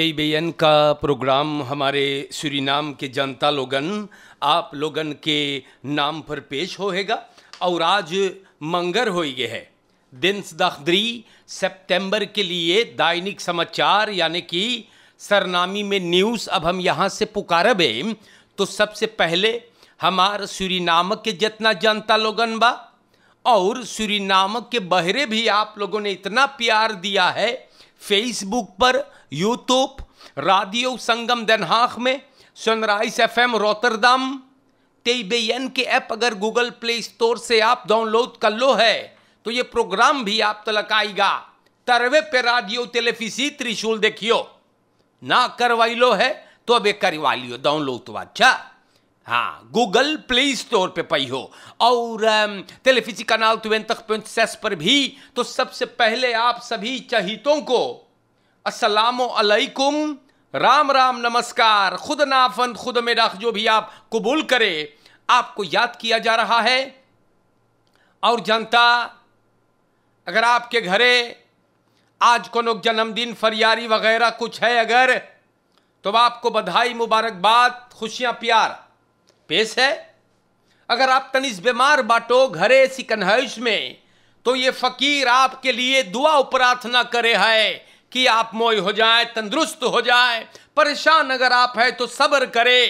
N का programme हमारे Suriname के जनता लोगन आप लोगन के नाम पर पेश होएगा और आज मंगर हो गए है दिन दखद्री सितंबर के लिए दैनिक समाचार यानी कि सरनामी में न्यूज़ अब हम यहाँ से पुकारबे तो सबसे पहले हमार सूरीनाम के जितना जनता लोगन बा और सूरीनाम के बहरे भी आप लोगों ने इतना प्यार दिया है फेसबुक पर यूट्यूब Radyo संगम Den में सनराइज एफ एम रोतरदम टेबेन के ऐप अगर गूगल प्ले स्टोर से आप डाउनलोड कर लो है तो ये प्रोग्राम भी आप तलक आएगा तरवे पे राडियो टेलीफिसी त्रिशूल देखियो ना करवाई लो है तो अब एक करवा लियो डाउनलोड तो अच्छा हाँ गूगल प्ले स्टोर पे पाई हो और टेलीफिसी कनाल तक पर भी तो सबसे पहले आप सभी चहितों को असलकुम राम राम नमस्कार खुद नाफन खुद में रख जो भी आप कबूल करे आपको याद किया जा रहा है और जनता अगर आपके घरे आज को जन्मदिन फरियारी वगैरह कुछ है अगर तो आपको बधाई मुबारकबाद खुशियां प्यार पेश है अगर आप तनिस बीमार बाटो घरे सिकनहश में तो ये फ़कीर आपके लिए दुआ प्रार्थना करे है कि आप मोय हो जाए तंदुरुस्त हो जाए परेशान अगर आप है तो सब्र करे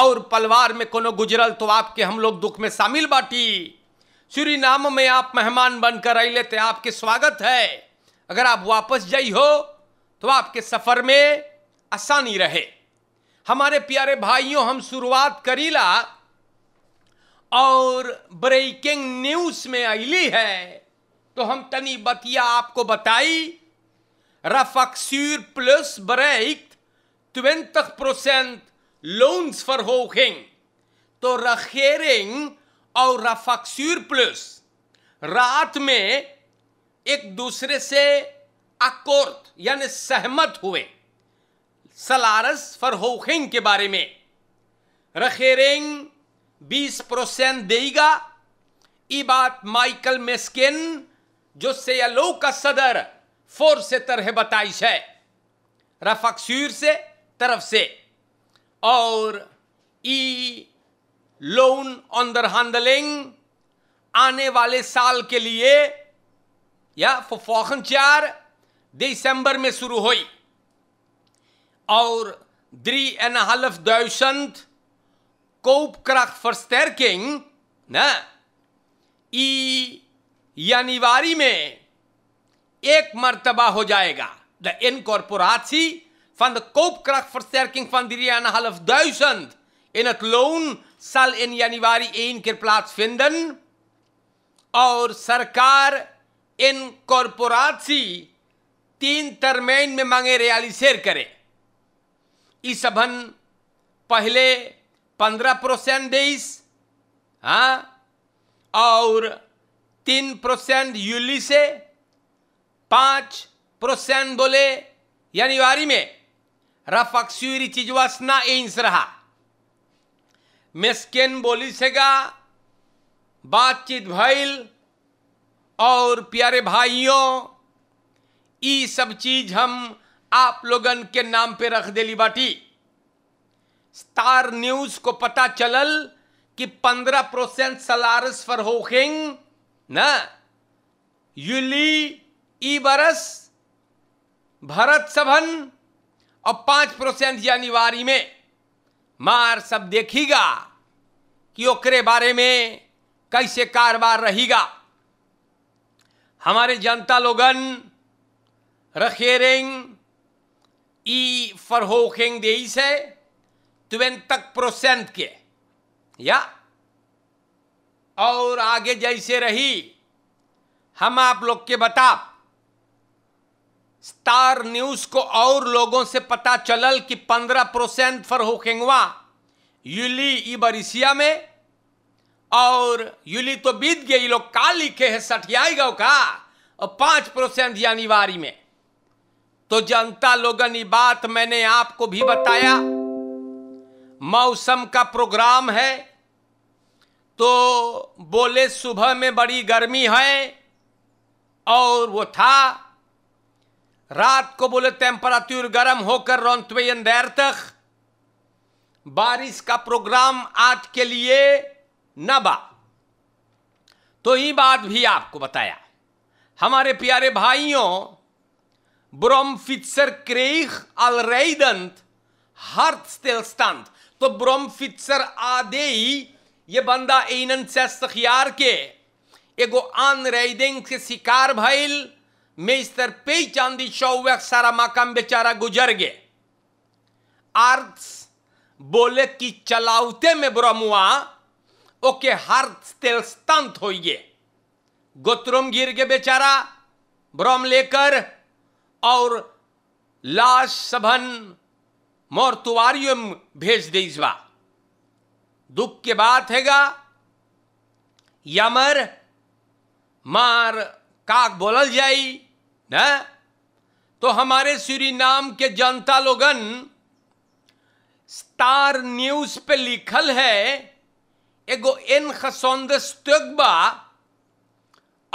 और पलवार में कोनो गुजरल तो आपके हम लोग दुख में शामिल बाटी श्री नाम में आप मेहमान बनकर आई लेते आपके स्वागत है अगर आप वापस जाई हो तो आपके सफ़र में आसानी रहे हमारे प्यारे भाइयों हम शुरुआत करीला और ब्रेकिंग न्यूज़ में अली है तो हम तनी बतिया आपको बताई Rafaxuur Plus bereikt 20% loonsverhoging. तो regering और Rafaxuur Plus रात में एक दूसरे से अकोर्त यानी सहमत हुए सलारस फरहोखिंग के बारे में रखेरेंग 20 परसेंट देगा ये बात माइकल मेस्किन जो सेयलो का सदर फोर से तरह बताइश है सूर से तरफ से और ई लोन ऑन दर हैंडलिंग आने वाले साल के लिए या फोखन चार दिसंबर में शुरू हुई और द्री एन हल्फ दुशंत कोप क्रख फर्स्तरकिंग न ई यानिवारी में एक मरतबा हो जाएगा द इन कॉरपोरासी फन द कोप क्रक फॉर सेरकिंग फन दिरियान हलफ दयसंद इन अट लोन सल इन यानिवारी इन के प्लाट फिंदन और सरकार इन कॉरपोरासी तीन तरमेन में मांगे रियाली शेयर करे इस अभन पहले पंद्रह प्रोसेंट देस हाँ और तीन प्रोसेंट यूली से पांच प्रोसेन बोले यानी वारी में रफक्सुरी चिजवासना एंस रहा मेस्केन बोली सेगा बातचीत भैल और प्यारे भाइयों ये सब चीज हम आप लोगन के नाम पे रख दिली बाटी स्टार न्यूज को पता चलल कि पंद्रह परसेंट सलारस फॉर होकिंग न यूली ई बरस भरत सभन और पांच परसेंट जनवरी में मार सब देखेगा कि ओकरे बारे में कैसे कारोबार रहेगा हमारे जनता लोगन रखेरेंग ई फरहोखेंग देई से तक प्रोसेंट के या और आगे जैसे रही हम आप लोग के बता स्टार न्यूज को और लोगों से पता चलल कि 15 परसेंट फर होखेंगवा यूली ई बरिसिया में और यूली तो बीत गई लोग का लिखे है सठियाई गांव का और पांच परसेंट यानीवारी में तो जनता लोगन ये बात मैंने आपको भी बताया मौसम का प्रोग्राम है तो बोले सुबह में बड़ी गर्मी है और वो था रात को बोले टेम्परातूर गर्म होकर रौनतवेयन देर तक बारिश का प्रोग्राम आज के लिए न बा तो ये बात भी आपको बताया हमारे प्यारे भाइयों ब्रोम फित्सर क्रेख अल रईदंत हर्तस्तेलस्तांत तो ब्रोम फित्सर आदे ये बंदा एनन से के एगो आन रेदिंग से शिकार भैल पे चांदी Meester Peycandi सारा Saramakam बेचारा गुजर गए आर्थ बोले कि चलाउते में ब्रह्मुआ ओके हर्थ तेल स्तंत हो गए गोत्रुम गिर गए बेचारा ब्रह्म लेकर और लाश सभन मोरतुआरियम भेज दे इसवा दुख के बात हैगा यमर मार काक बोलल जाई ना? तो हमारे सूरीनाम के जनता लोगन स्टार न्यूज पे लिखल है एगो एन खसौंद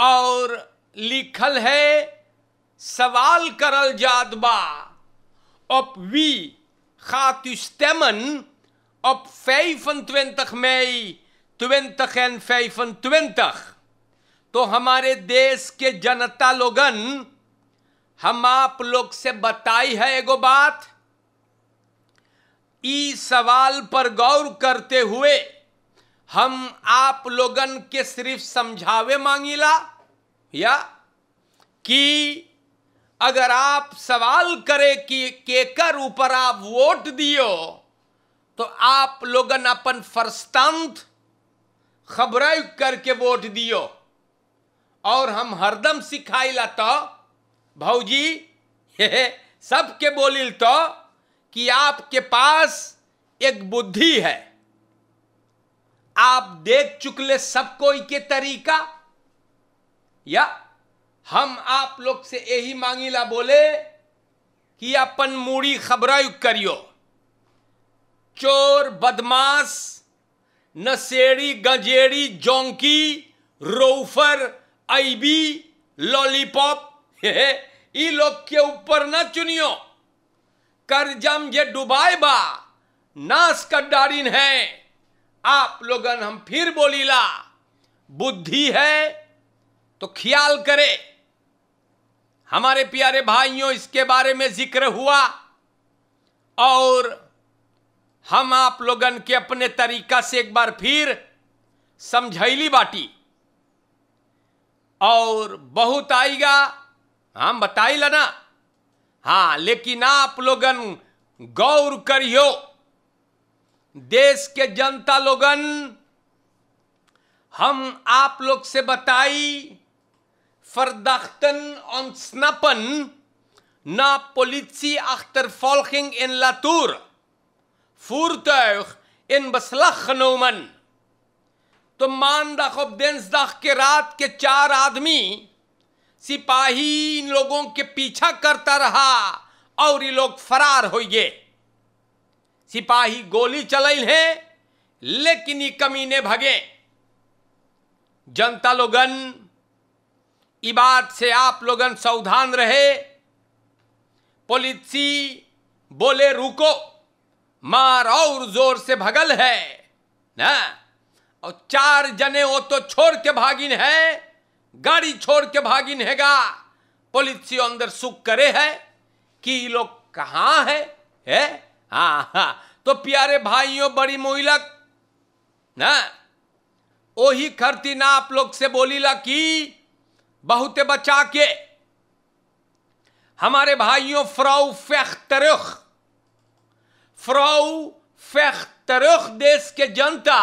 और लिखल है सवाल करल जात बा अब वी gaat u मई op एन mei 2025. तो हमारे देश के जनता लोगन हम आप लोग से बताई है एगो बात ई सवाल पर गौर करते हुए हम आप लोगन के सिर्फ समझावे मांगीला या कि अगर आप सवाल करे कि केकर ऊपर आप वोट दियो तो आप लोगन अपन फरस्तंत खबर करके वोट दियो और हम हरदम ला तो भाजी सबके बोलिल तो कि आपके पास एक बुद्धि है आप देख चुकले सब कोई के तरीका या हम आप लोग से यही ला बोले कि अपन मूड़ी खबरायु करियो चोर बदमाश नशेड़ी गजेड़ी जोंकी रोफर आईबी लॉलीपॉप ई लोग के ऊपर ना चुनियो कर जम ये डुबाए बा नास का डारिन है आप लोगन हम फिर बोलीला बुद्धि है तो ख्याल करे हमारे प्यारे भाइयों इसके बारे में जिक्र हुआ और हम आप लोगन के अपने तरीका से एक बार फिर समझैली बाटी और बहुत आएगा हम बताई लना हाँ लेकिन आप लोग गौर करियो देश के जनता लोगन हम आप लोग से बताई फरदख्तन ऑन स्नपन ना पोलिसी अख्तर फॉलखिंग इन लातूर फूरत इन बसलख नोमन तो मान दख देंस दख के रात के चार आदमी सिपाही इन लोगों के पीछा करता रहा और ये लोग फरार हो गए सिपाही गोली चलाई है लेकिन ये कमीने भगे जनता लोगन ये बात से आप लोगन सावधान रहे पुलिसी बोले रुको मार और जोर से भगल है ना और चार जने वो तो छोड़ के भागिन है गाड़ी छोड़ के भागी नहेगा पुलिसियो अंदर सुख करे है कि लोग कहा है है हा हाँ। तो प्यारे भाइयों बड़ी मोइलक ना ही करती ना आप लोग से बोली ला कि बहुते बचा के हमारे भाइयों फ्राउ फेख तरुख फ्राउ फेख तरुख देश के जनता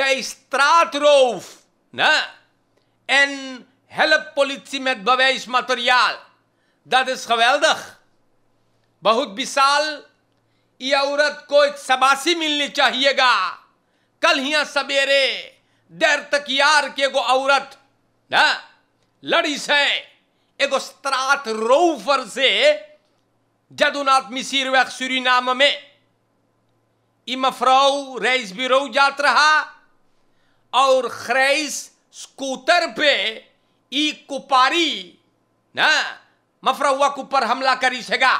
बेस्त्रात रोफ ना en help politie met bewijsmateriaal. Dat is geweldig. बहुत विशाल ये औरत को एक शबासी मिलनी चाहिएगा कल यहाँ सवेरे देर तक यार के एगो औरत ना लड़ी से एगो स्त्रात रोफर से जदुनाथ मिसीर वैक सूरीनाम में इमफरऊ रईस बिरऊ जात रहा और खरैस स्कूटर पे ई कुपारी ना मफरवा के ऊपर हमला करी सेगा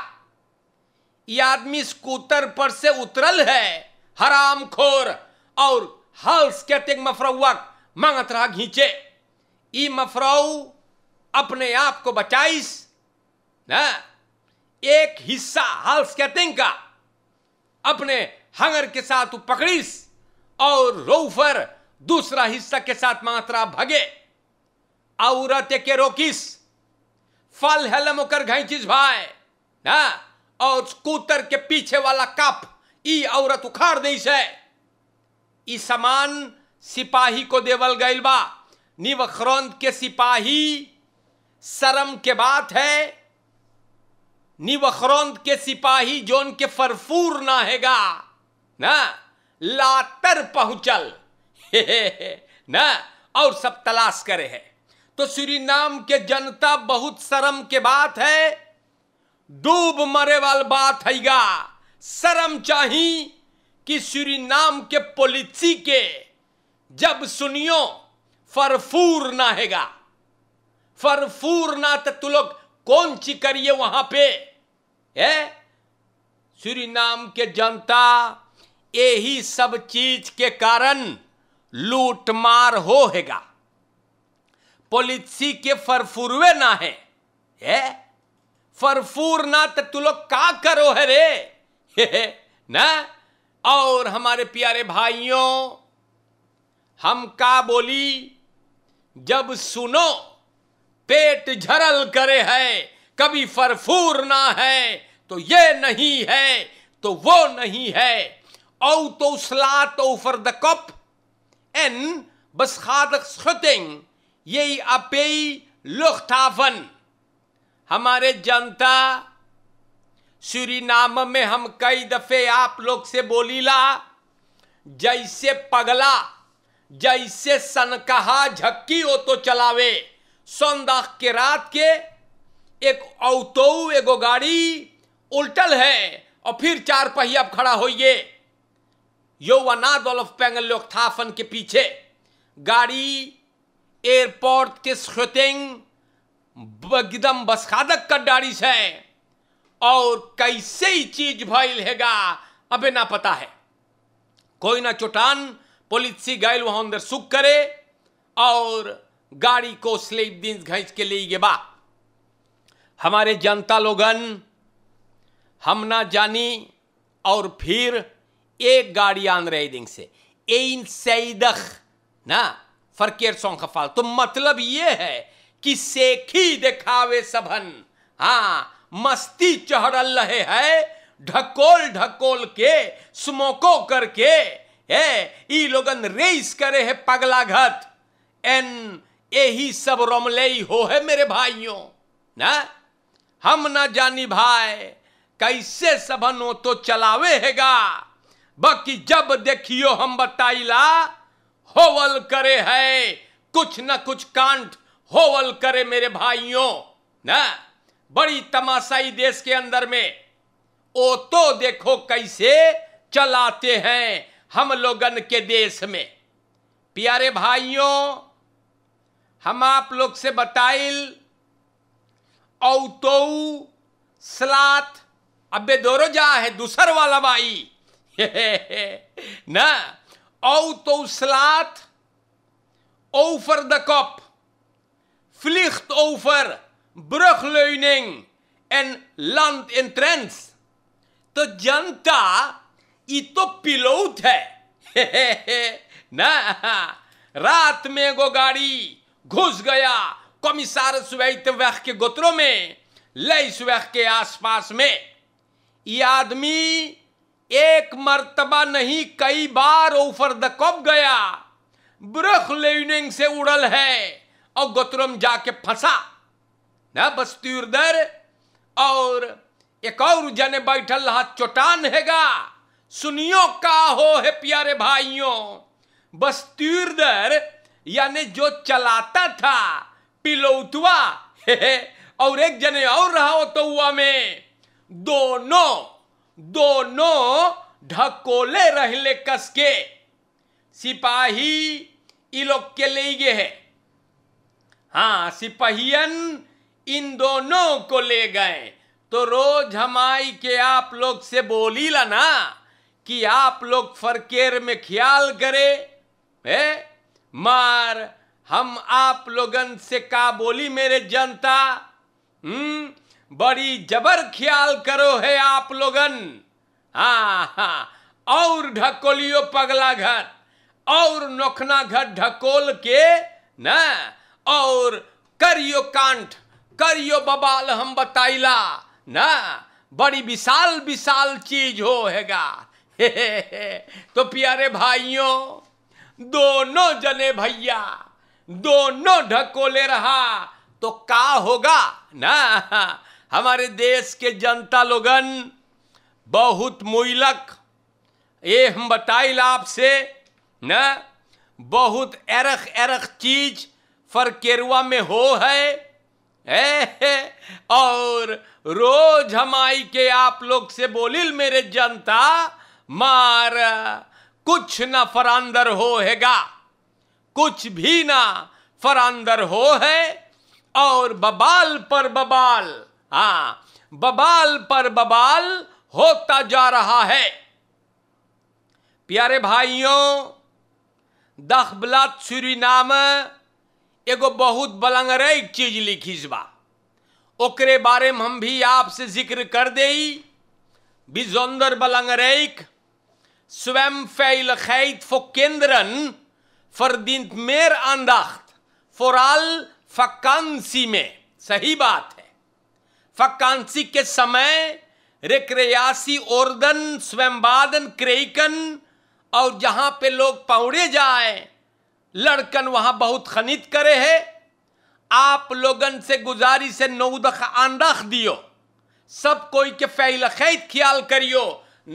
आदमी स्कूटर पर से उतरल है हराम खोर और हल्स के तेग मफरवा मांगत रहा घींचे ई मफरऊ अपने आप को बचाइस ना एक हिस्सा हल्स कैटिंग का अपने हंगर के साथ पकड़ीस और रोफर दूसरा हिस्सा के साथ मात्रा भगे औरत के रोकिस फल हेल मुकर घैचिस भाई ना और स्कूटर के पीछे वाला कप ई औरत उखाड़ दी से ई सिपाही को देवल गैल बा निव खरौंद के सिपाही शरम के बात है निव के सिपाही जोन के फरफूर ना हैगा ना लातर पहुंचल ना और सब तलाश करे है तो श्री नाम के जनता बहुत शर्म के बात है डूब मरे वाल बात है शर्म चाही कि श्री नाम के पॉलिसी के जब सुनियो फरफूर ना हैगा फरफूर ना तो तू लोग कौन ची करिए वहां पे है श्री नाम के जनता यही सब चीज के कारण लूटमार हो हैगा पॉलिसी के फरफुरवे ना है ए? फरफूर ना तो तू लोग का करो है रे हे हे, ना और हमारे प्यारे भाइयों हम का बोली जब सुनो पेट झरल करे है कभी फरफूर ना है तो ये नहीं है तो वो नहीं है औ तो उला तो फर द कप en beschadig schutting JAP लुख्तावन हमारे जनता सूरीनाम में हम कई दफे आप लोग से बोली ला जैसे पगला जैसे सनकहा झक्की हो तो चलावे सौंदा के रात के एक औतो एगो गाड़ी उल्टल है और फिर चार पहिया खड़ा होइए यौवना दोलफ पेंगलोक थाफन के पीछे गाड़ी एयरपोर्ट के श्रोतिंग एकदम बसखादक का डाड़ी से और कैसे ही चीज भइल हैगा अबे ना पता है कोई ना चोटान पुलिस गायल वहां अंदर सुख करे और गाड़ी को स्लेब दिन घंच के लिए गे बा हमारे जनता लोगन हम ना जानी और फिर एक गाड़ियान रेदिंग से एन सैदख ना फरकेर सोंग खफाल तो मतलब ये है कि सेखी दिखावे सबन हाँ मस्ती चहरल रहे है ढकोल ढकोल के स्मोको करके ए ई लोगन रेस करे है घट एन यही सब रोमले हो है मेरे भाइयों ना हम ना जानी भाई कैसे सबन हो तो चलावे हैगा बाकी जब देखियो हम बताइला होवल करे है कुछ न कुछ कांड होवल करे मेरे भाइयों ना बड़ी तमाशाई देश के अंदर में ओ तो देखो कैसे चलाते हैं हम लोगन के देश में प्यारे भाइयों हम आप लोग से बताइल औ तो सलात अबे दोरो जा है दूसर वाला भाई ना औ तो सलात over de kop, vliegt over brugleuning en land in trends. तो जनता ये तो पिलोट है ना रात में गो गाड़ी घुस गया कमिसार सुवैत वह के गोत्रों में लय सुवैह के आसपास में ये आदमी एक मर्तबा नहीं कई बार ओफर द कब गया ब्रख लेनिंग से उड़ल है और गोत्रम जाके फंसा न बस्तीर और एक और जने बैठल रहा चोटान हैगा सुनियो का हो है प्यारे भाइयों बस्तीर यानी जो चलाता था पिलौतुआ और एक जने और रहा हो तो हुआ में दोनों दोनों ढकोले रहले कस के सिपाही इलोक के ले गए है हाँ सिपाहियन इन दोनों को ले गए तो रोज हमाई के आप लोग से बोली ला ना कि आप लोग फरकेर में ख्याल करे है मार हम आप लोगन से का बोली मेरे जनता हम्म बड़ी जबर ख्याल करो है आप लोगन हा हा और ढकोलियो पगला घर और नोखना घर ढकोल के न और करियो कांठ करियो बबाल हम बताइला न बड़ी विशाल विशाल चीज हो हैगा हे हे हे तो प्यारे भाइयों दोनों जने भैया दोनों ढकोले रहा तो का होगा ना हमारे देश के जनता लोगन बहुत मुइलक ये हम बताइल आपसे न बहुत एरख एरख चीज फरकेरुआ में हो है ए, और रोज हम आई के आप लोग से बोलिल मेरे जनता मार कुछ ना फरांदर हो हैगा कुछ भी ना फरांदर हो है और बबाल पर बबाल हाँ बबाल पर बबाल होता जा रहा है प्यारे भाइयों दखबलात सूरी नाम एगो बहुत बलंगरई चीज लिखी बा ओकरे बारे में हम भी आपसे जिक्र कर दे बिजोंदर बलंगरईक स्वयं फो केंद्रन kinderen दिन meer aandacht, vooral vakantie में सही बात फकांसी के समय रेक्रेयासी ओरदन स्वयंवादन क्रेकन और जहाँ पे लोग पौड़े जाए लड़कन वहाँ बहुत खनित करे है आप लोगन से गुजारी से नौदख आंदाख दियो सब कोई के फैल खैत ख्याल करियो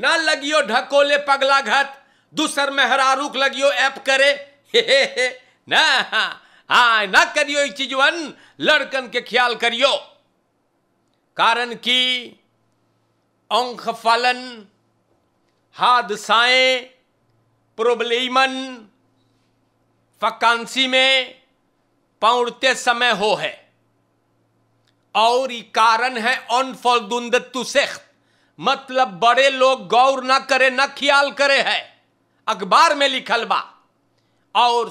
ना लगियो ढकोले पगला घत दूसर में हरारूक लगियो ऐप करे हे हे हे ना हाँ ना करियो चीजवन लड़कन के ख्याल करियो कारण कि अंख फलन हादसाएं प्रोब्लेमन फकांसी में पौड़ते समय हो है और ये कारण है अनफलदुंद तुसेख मतलब बड़े लोग गौर ना करे ना ख्याल करे है अखबार में लिखल बा और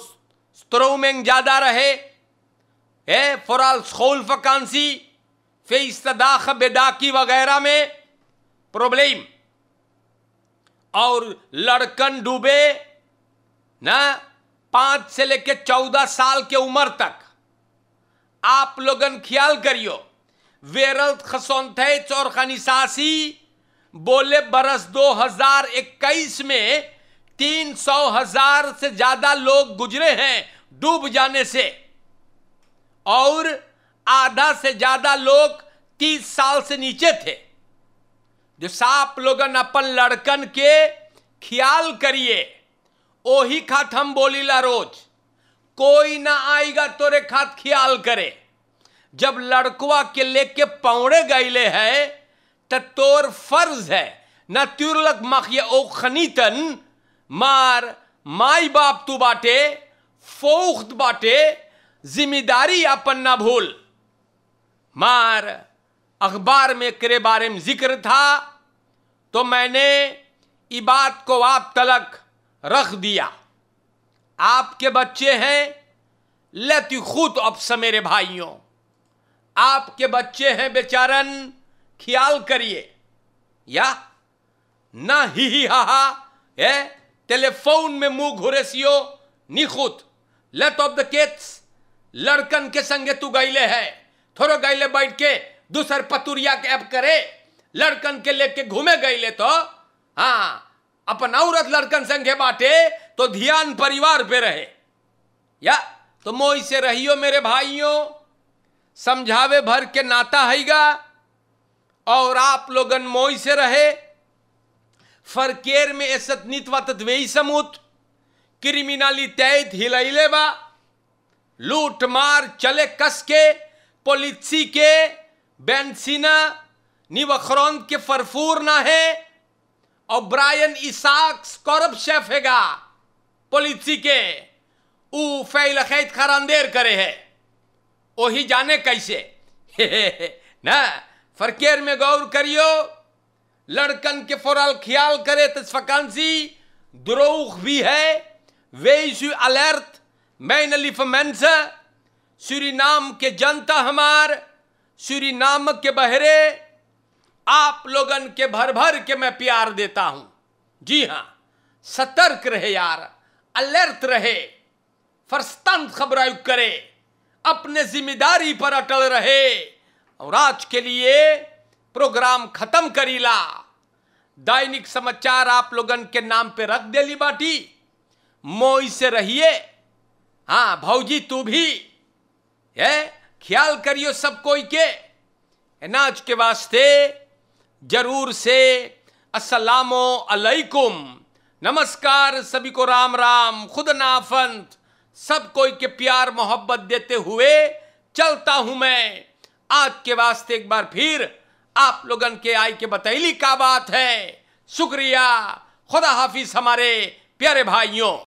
स्त्रोमेंग ज़्यादा रहे ए ऑल स्कूल फकांसी इस्तदाख बेडाकी वगैरह में प्रॉब्लम और लड़कन डूबे ना पांच से लेकर चौदह साल के उम्र तक आप लोगन ख्याल करियो वेरल खसौनथैच और खनिशासी बोले बरस 2021 में तीन सौ हजार से ज्यादा लोग गुजरे हैं डूब जाने से और आधा से ज्यादा लोग तीस साल से नीचे थे जो साप लोगन अपन लड़कन के ख्याल करिए ओही खात हम बोली ला रोज कोई ना आएगा तोरे खात ख्याल करे जब लड़कवा के लेके पौड़े गैले है तो तोर फर्ज है न तुरलक मखिया ओ खनीतन मार माई बाप तू बाटे फोख्त बाटे जिम्मेदारी अपन ना भूल मार अखबार में करे बारे में जिक्र था तो मैंने बात को आप तलक रख दिया आपके बच्चे हैं लती खुद स मेरे भाइयों आपके बच्चे हैं बेचारन ख्याल करिए या ना ही, ही हा हा है टेलीफोन में मुंह घुरे नी खुद लेट ऑफ द केट्स लड़कन के संगे तू गईले है थोड़ो गैले बैठ के दूसर पतुरिया के अब करे लड़कन के लेके घूमे ले तो हाँ अपन औरत लड़कन संगे बाटे तो ध्यान परिवार पे रहे या तो मोई से रहियो मेरे भाइयों समझावे भर के नाता है और आप लोगन मोई से रहे फरकेर में एसत नीतवा तत्वेई समूत क्रिमिनाली तैत हिलैले बा लूट मार चले कस के polițike, के ni निवखरों के फरफूर ना है और ब्रायन इसाक्स कॉरप शेफ हैगा पोलिसी के ऊ फैल खैत खरांदेर करे है वही जाने कैसे हे ना फरकेर में गौर करियो लड़कन के फोरल ख्याल करे तो फकानसी द्रोह भी है वे इशू अलर्थ मैन लिफ मेंसा श्री नाम के जनता हमार श्री नाम के बहरे आप लोगन के भर भर के मैं प्यार देता हूं जी हां सतर्क रहे यार अलर्ट रहे फरस्तंद खबरायुग करे अपने जिम्मेदारी पर अटल रहे और आज के लिए प्रोग्राम खत्म करीला दैनिक समाचार आप लोगन के नाम पे रख देली बाटी मोई से रहिए हाँ भौजी तू भी है ख्याल करियो सब कोई के नाच के वास्ते जरूर से असलामो अलैकुम नमस्कार सभी को राम राम खुद नाफंत सब कोई के प्यार मोहब्बत देते हुए चलता हूं मैं आज के वास्ते एक बार फिर आप लोगन के आई के बतैली का बात है शुक्रिया खुदा हाफिज हमारे प्यारे भाइयों